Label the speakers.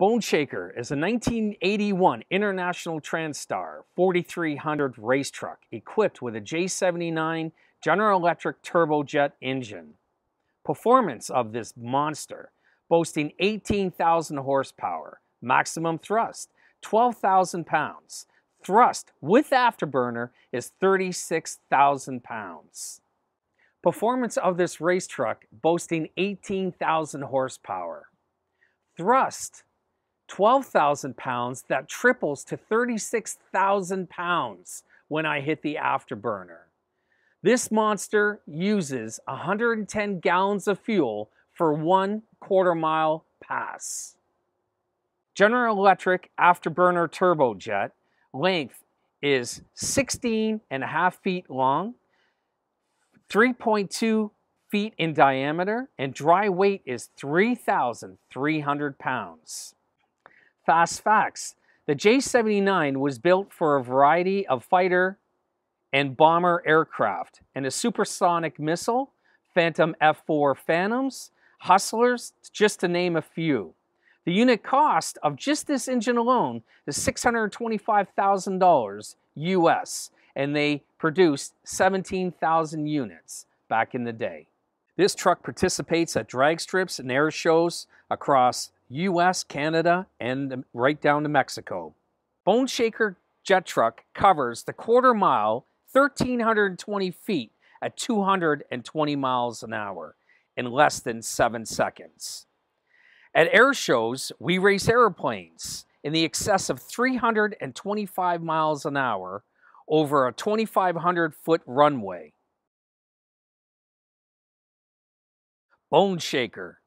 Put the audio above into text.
Speaker 1: Bone Shaker is a 1981 International Transstar 4300 race truck equipped with a J79 General Electric turbojet engine. Performance of this monster, boasting 18,000 horsepower, maximum thrust, 12,000 pounds. Thrust with afterburner is 36,000 pounds. Performance of this race truck boasting 18,000 horsepower. Thrust 12,000 pounds, that triples to 36,000 pounds when I hit the afterburner. This monster uses 110 gallons of fuel for one quarter mile pass. General Electric afterburner turbojet length is 16 and a half feet long, 3.2 feet in diameter, and dry weight is 3,300 pounds. Fast facts. The J-79 was built for a variety of fighter and bomber aircraft and a supersonic missile, Phantom F-4 Phantoms, Hustlers, just to name a few. The unit cost of just this engine alone is $625,000 US, and they produced 17,000 units back in the day. This truck participates at drag strips and air shows across US, Canada, and right down to Mexico. Bone Shaker jet truck covers the quarter mile 1,320 feet at 220 miles an hour in less than seven seconds. At air shows, we race airplanes in the excess of 325 miles an hour over a 2,500 foot runway. Bone Shaker